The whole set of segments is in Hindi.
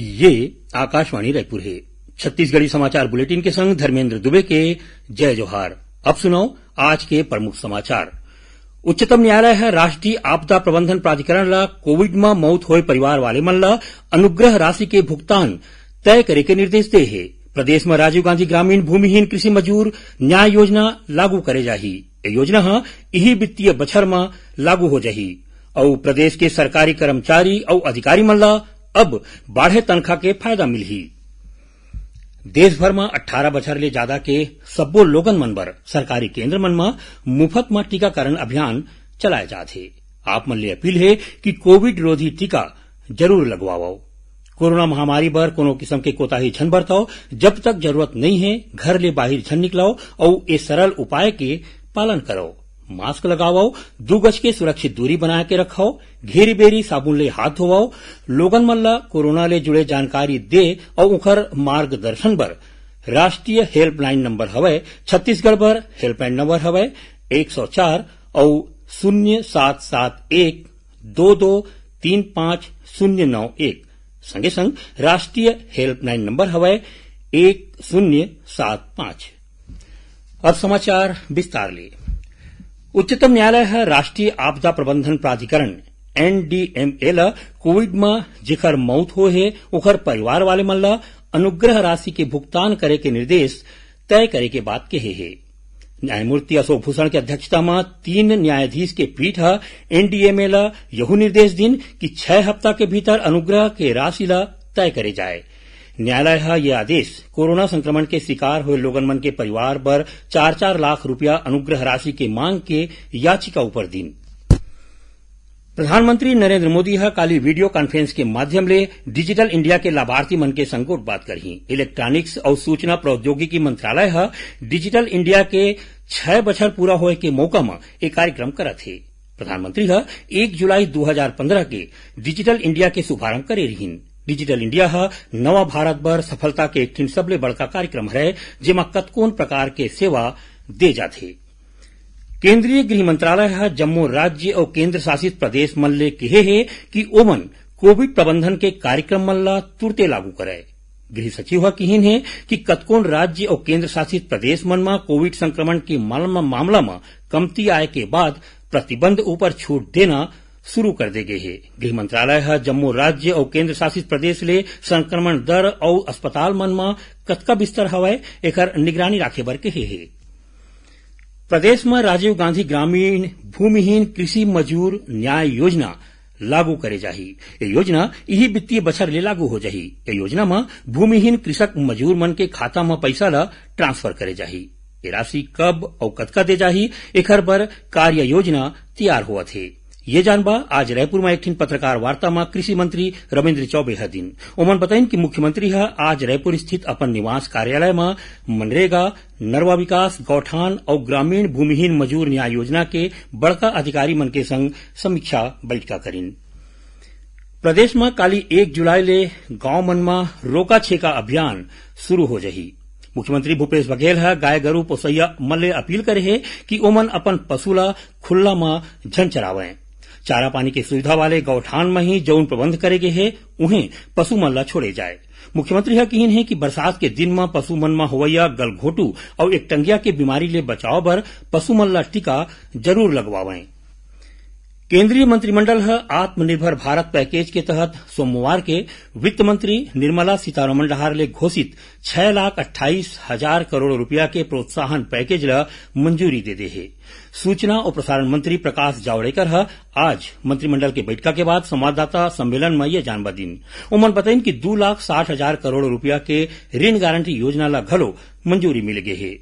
ये आकाशवाणी रायपुर है छत्तीसगढ़ी समाचार बुलेटिन के संग धर्मेंद्र दुबे के जय जोहार अब सुनो आज के प्रमुख समाचार उच्चतम न्यायालय है राष्ट्रीय आपदा प्रबंधन प्राधिकरण ला कोविड में मौत हुए परिवार वाले मन ला अनुग्रह राशि के भुगतान तय करे के निर्देश दे है प्रदेश में राजीव गांधी ग्रामीण भूमिहीन कृषि मजदूर न्याय योजना लागू करे जाही योजना हा यही वित्तीय बछर में लागू हो जाही और प्रदेश के सरकारी कर्मचारी और अधिकारी मल्ला अब बाढ़े तनखा के फायदा मिलही देशभर में अठारह बछर ले ज्यादा के सब्बो लोगन मन बर सरकारी केंद्र मन में मुफ्त में टीकाकरण अभियान चलाए जाते हे आप मन ले अपील है कि कोविड रोधी टीका जरूर लगवाओ कोरोना महामारी पर कोनो किस्म के कोताही झन बरताओ जब तक जरूरत नहीं है घर ले बाहर झन निकलाओ और ये सरल उपाय के पालन करो मास्क लगावाओ दो गज के सुरक्षित दूरी बना के रखाओ घेरी बेरी साबुन ले हाथ धोवाओ लोगन मन कोरोना ले जुड़े जानकारी दे और उखर मार्गदर्शन पर राष्ट्रीय हेल्पलाइन नंबर हवय छत्तीसगढ़ पर हेल्पलाइन नंबर हवय एक सौ चार और शून्य सात सात एक दो दो तीन पांच शून्य नौ एक संगे संग राष्ट्रीय हेल्पलाइन नंबर हवे एक शून्य सात पांच अब समाचार विस्तार लिए उच्चतम न्यायालय राष्ट्रीय आपदा प्रबंधन प्राधिकरण एनडीएमए ल कोविड में जिखर मौत हो है उखर परिवार वाले मन ल अनुग्रह राशि के भुगतान करे के निर्देश तय करे के बात कहे है न्यायमूर्ति अशोक भूषण की अध्यक्षता में तीन न्यायाधीश के पीठ एनडीएमए ल निर्देश दिन कि छह हफ्ता के भीतर अनुग्रह के राशि ल तय करे जाये न्यायालय यह आदेश कोरोना संक्रमण के शिकार हुए लोगनमन के परिवार पर चार चार लाख रूपया अनुग्रह राशि के मांग के याचिका ऊपर दिन प्रधानमंत्री नरेंद्र मोदी है काली वीडियो कॉन्फ्रेंस के माध्यम ले डिजिटल इंडिया के लाभार्थी मन के संकोट बात करी इलेक्ट्रॉनिक्स और सूचना प्रौद्योगिकी मंत्रालय है डिजिटल इंडिया के छह बछर पूरा होए के मौका में एक कार्यक्रम करा थे प्रधानमंत्री है एक जुलाई 2015 के डिजिटल इंडिया के शुभारंभ करे रहीन डिजिटल इंडिया ह नवा भारत बर सफलता के एकठिन सबले बड़का कार्यक्रम है जेमा कतकोन प्रकार के सेवा दे जाते केंद्रीय गृह मंत्रालय ह जम्मो राज्य और केंद्र शासित प्रदेश मन ले कहे है कि ओमन कोविड प्रबंधन के कार्यक्रम मल्ला तुरते लागू करे गृह सचिव कहीन है कि कतकोन राज्य और केंद्र शासित प्रदेश मन म कोविड संक्रमण के मामला में कमती आये के बाद प्रतिबंध ऊपर छूट देना शुरू कर दे गए है गृह मंत्रालय ह जम्मू राज्य और केंद्र शासित प्रदेश ले संक्रमण दर और अस्पताल मन म कतका बिस्तर हवाए एकर निगरानी राखे बर कहे है प्रदेश में राजीव गांधी ग्रामीण भूमिहीन कृषि मजदूर न्याय योजना लागू करे जाही ये योजना इही वित्तीय बछर ले लागू हो जाही ये योजना में भूमिहीन कृषक मजदूर मन के खाता में पैसा ला ट्रांसफर करे जाही ये राशि कब और कतका दे जाही एकर बर कार्य योजना तैयार हुआ थे ये जानबा आज रायपुर में एक ठिन पत्रकार वार्ता में कृषि मंत्री रविन्द्र चौबे हदीन ओमन बताइन कि मुख्यमंत्री है आज रायपुर स्थित अपन निवास कार्यालय में मनरेगा नरवा विकास गौठान और ग्रामीण भूमिहीन मजदूर न्याय योजना के बड़का अधिकारी मन के संग समीक्षा बैठक करीन प्रदेश में काली एक जुलाई ले गांव मन में रोका छेका अभियान शुरू हो जही मुख्यमंत्री भूपेश बघेल है गाय गरू पोसैया मल्ले अपील करे है कि ओमन अपन पशु ला खुला में झन चारा पानी की सुविधा वाले गौठान में ही जौन प्रबंध करे गए है उन्हें पशु मल्ला छोड़े जाए मुख्यमंत्री यह कहीन है कि बरसात के दिन में पशु मन में होवैया गलघोटू एक टंगिया के बीमारी ले बचाव पर पशु मल्ला टीका जरूर लगवावैं केंद्रीय मंत्रिमंडल आत्मनिर्भर भारत पैकेज के तहत सोमवार के वित्त मंत्री निर्मला सीतारमण डहार ले घोषित छह लाख अट्ठाईस हजार करोड़ रुपया के प्रोत्साहन पैकेज ल मंजूरी दे दे है सूचना और प्रसारण मंत्री प्रकाश जावड़ेकर है आज मंत्रिमंडल के बैठका के बाद संवाददाता सम्मेलन में यह जानबा दिन उमन बतइन कि दो लाख साठ हजार करोड़ रूपया के ऋण गारंटी योजना ला घलो मंजूरी मिल गई है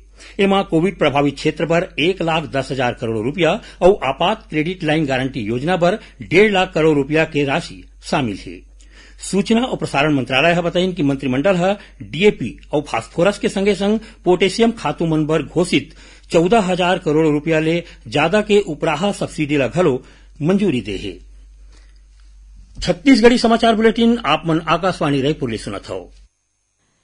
એમાં कोविड प्रभावित क्षेत्र पर एक लाख दस हजार करोड़ रूपया और आपात क्रेडिट लाइन गारंटी योजना पर डेढ़ लाख करोड़ रूपया के राशि शामिल है सूचना और प्रसारण मंत्रालय बताइन कि मंत्रिमंडल डीएपी और फास्फोरस के संगे संग पोटेशियम खातु मन पर घोषित चौदह हजार करोड़ रूपया ले ज्यादा के उपराहा सब्सिडी ला घलो मंजूरी दे है छत्तीसगढ़ी समाचार बुलेटिन आप मन आकाशवाणी रायपुर ले सुनत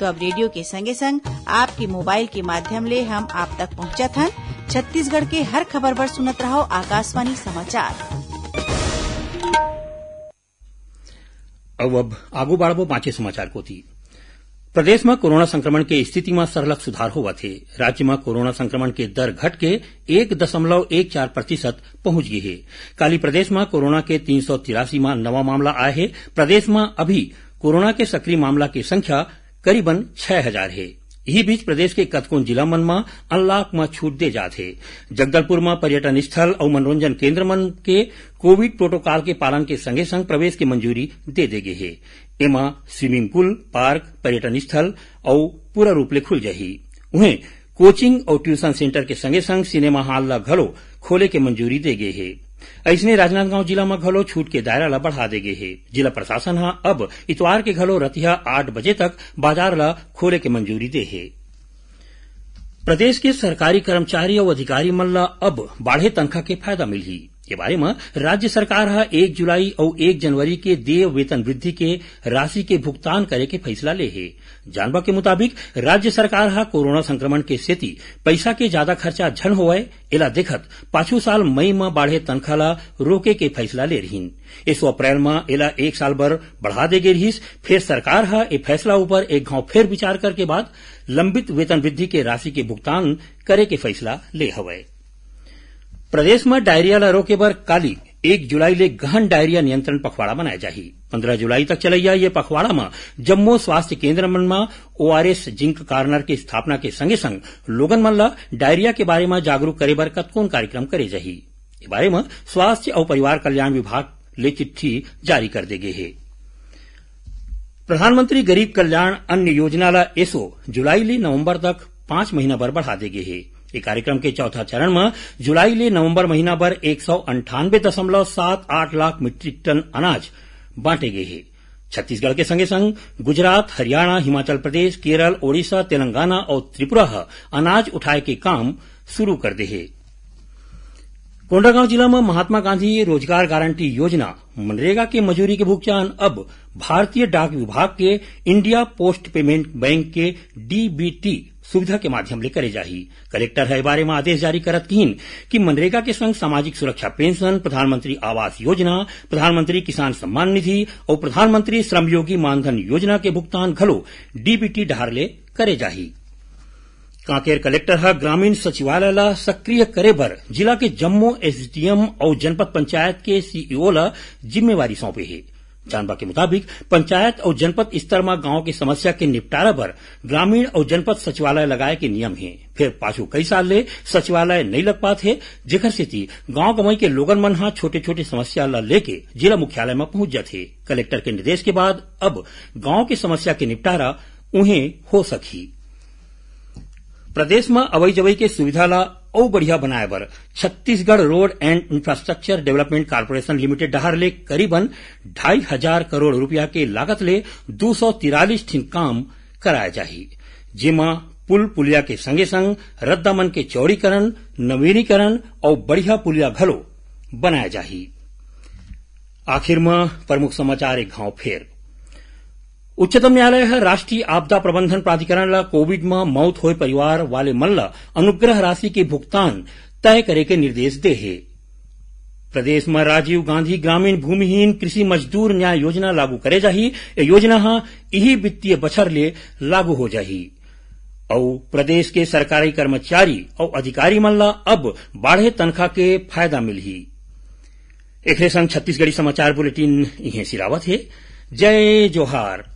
तो अब रेडियो के संगे संग आपके मोबाइल के माध्यम ले हम आप तक पहुँचा था छत्तीसगढ़ के हर खबर पर सुनत रहो आकाशवाणी समाचार अब अब आगू पांचे समाचार थी प्रदेश में कोरोना संक्रमण के स्थिति में सरलक सुधार हुआ थे राज्य में कोरोना संक्रमण के दर घट के एक दशमलव एक चार प्रतिशत पहुंच गई है काली प्रदेश में कोरोना के तीन सौ तिरासी नवा मामला आए है प्रदेश में अभी कोरोना के सक्रिय मामला की संख्या करीबन छह हजार है यही बीच प्रदेश के कतकोन जिला मन में अनलॉक में छूट दे जात हे जगदलपुर में पर्यटन स्थल और मनोरंजन केंद्र मन के कोविड प्रोटोकॉल के पालन के संगे संग प्रवेश की मंजूरी दे दे गे है एमा स्विमिंग पूल पार्क पर्यटन स्थल और पूरा रूप ले खुल जाही उन्हें कोचिंग और ट्यूशन सेंटर के संगे संग सिनेमा हॉल ला खोले के मंजूरी दे गये है अइसने राजनांदगांव जिला में घलो छूट के दायरा ला बढ़ा दे गए है जिला प्रशासन हा अब इतवार के घलो रतिया आठ बजे तक बाजार ला खोले के मंजूरी दे है प्रदेश के सरकारी कर्मचारी और अधिकारी मल्ला अब बाढ़े तनखा के फायदा मिली बारे में राज्य सरकार ह एक जुलाई और एक जनवरी के देय वेतन वृद्धि के राशि के भुगतान करे के फैसला ले है जानबा के मुताबिक राज्य सरकार ह कोरोना संक्रमण के स्थिति पैसा के ज्यादा खर्चा झन हो इला देखत पाछू साल मई में बाढ़े तनखा ल रोके के फैसला ले रही इस अप्रैल में एला एक साल भर बढ़ा दे गई रही फिर सरकार ह ए फैसला ऊपर एक गांव फिर विचार करके बाद लंबित वेतन वृद्धि के राशि के भुगतान करे के फैसला ले हवय प्रदेश में डायरिया रोके बर काली एक जुलाई ले गहन डायरिया नियंत्रण पखवाड़ा मनाया जाही पंद्रह जुलाई तक चलेगा ये पखवाड़ा में जम्मू स्वास्थ्य केंद्र मन में ओआरएस जिंक कार्नर की स्थापना के संगे संग लोगन मन ला डायरिया के बारे में जागरूक करे बर कतकोन कार्यक्रम करे जाही इस बारे में स्वास्थ्य और परिवार कल्याण विभाग ले चिट्ठी जारी कर देगे है प्रधानमंत्री गरीब कल्याण अन्य योजना ला एसओ जुलाई ले नवम्बर तक पांच महीना पर बढ़ा देगे है कार्यक्रम के चौथा चरण में जुलाई ले नवंबर महीना भर एक सौ अंठानबे दशमलव सात आठ लाख मीट्रिक टन अनाज बांटे गए हैं छत्तीसगढ़ के संगे संग गुजरात हरियाणा हिमाचल प्रदेश केरल ओडिशा तेलंगाना और त्रिपुरा अनाज उठाए के काम शुरू कर दे हे कोंडागांव जिला में महात्मा गांधी रोजगार गारंटी योजना मनरेगा के मजूरी के भुगतान अब भारतीय डाक विभाग के इंडिया पोस्ट पेमेंट बैंक के डीबीटी सुविधा के माध्यम ले करे जाही कलेक्टर है बारे में आदेश जारी करत कीन कि मनरेगा के संग सामाजिक सुरक्षा पेंशन प्रधानमंत्री आवास योजना प्रधानमंत्री किसान सम्मान निधि और प्रधानमंत्री श्रमयोगी मानधन योजना के भुगतान घलो डीबीटी डहर ले करे जाही कांकेर कलेक्टर हा ग्रामीण सचिवालय ला सक्रिय करे बर जिला के जम्मो एसडीएम और जनपद पंचायत के सीईओ ला जिम्मेवारी सौंपे हे जानबा के मुताबिक पंचायत और जनपद स्तर में गांव की समस्या के निपटारा पर ग्रामीण और जनपद सचिवालय लगाए के नियम है फिर पाछू कई साल ले सचिवालय नहीं लग पाते थे जेखर स्थिति गांव गंवई के लोगन मन हाँ छोटे छोटे समस्या ल लेके जिला मुख्यालय में पहुंच जाते कलेक्टर के निर्देश के बाद अब गांव की समस्या के निपटारा उन्हें हो सकी प्रदेश में अवई जवई के सुविधा ला औ बढ़िया बनाए बर Chhattisgarh road and infrastructure development corporation limited डहर ले करीबन ढाई हजार करोड़ रूपिया के लागत ले दो सौ तिरालीस ठिन काम कराया जा जिमा पुल पुलिया के संगे संग रद्दामन के चौड़ीकरण नवीनीकरण और बढ़िया पुलिया घलो बनाया जा आखिर में प्रमुख समाचार एक घाव फेर उच्चतम न्यायालय राष्ट्रीय आपदा प्रबंधन प्राधिकरण ला कोविड में मौत हो परिवार वाले मल्ल अनुग्रह राशि के भुगतान तय करे के निर्देश दे है प्रदेश में राजीव गांधी ग्रामीण भूमिहीन कृषि मजदूर न्याय योजना लागू करे जाही ये योजना इही यही वित्तीय बछर ले लागू हो जाही और प्रदेश के सरकारी कर्मचारी और अधिकारी मल्ला अब बाढ़े तनखा के फायदा मिली एक संग छत्तीसगढ़ी समाचार बुलेटिन सिरावत है जय जोहार